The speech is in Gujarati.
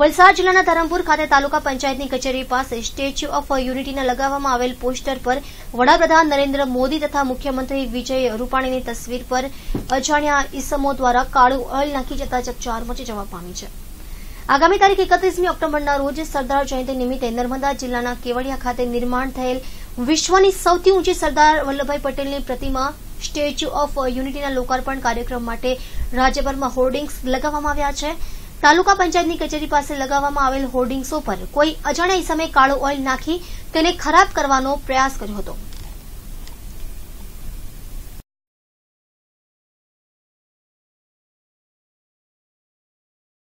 વલસાડ જિલ્લાના ધરમપુર ખાતે તાલુકા પંચાયતની કચેરી પાસે સ્ટેચ્યુ ઓફ યુનિટીના લગાવવામાં આવેલ પોસ્ટર પર વડાપ્રધાન નરેન્દ્ર મોદી તથા મુખ્યમંત્રી વિજય રૂપાણીની તસવીર પર અજાણ્યા ઇસમો દ્વારા કાળું ઓઇલ નાખી જતા ચકચાર મચી જવા પામી છે આગામી તારીખ એકત્રીસમી ઓક્ટોબરના રોજ સરદાર જયંતિ નિમિત્તે નર્મદા જિલ્લાના કેવડિયા ખાતે નિર્માણ થયેલ વિશ્વની સૌથી ઊંચી સરદાર વલ્લભભાઈ પટેલની પ્રતિમા સ્ટેચ્યુ ઓફ યુનિટીના લોકાર્પણ કાર્યક્રમ માટે રાજ્યભરમાં હોર્ડિંગ્સ લગાવવામાં આવ્યા છે તાલુકા પંચાયતની કચેરી પાસે લગાવવામાં આવેલ હોર્ડિંગ્સો પર કોઈ અજાણ્યા ઇસમે કાળો ઓઇલ નાખી તેને ખરાબ કરવાનો પ્રયાસ કર્યો હતો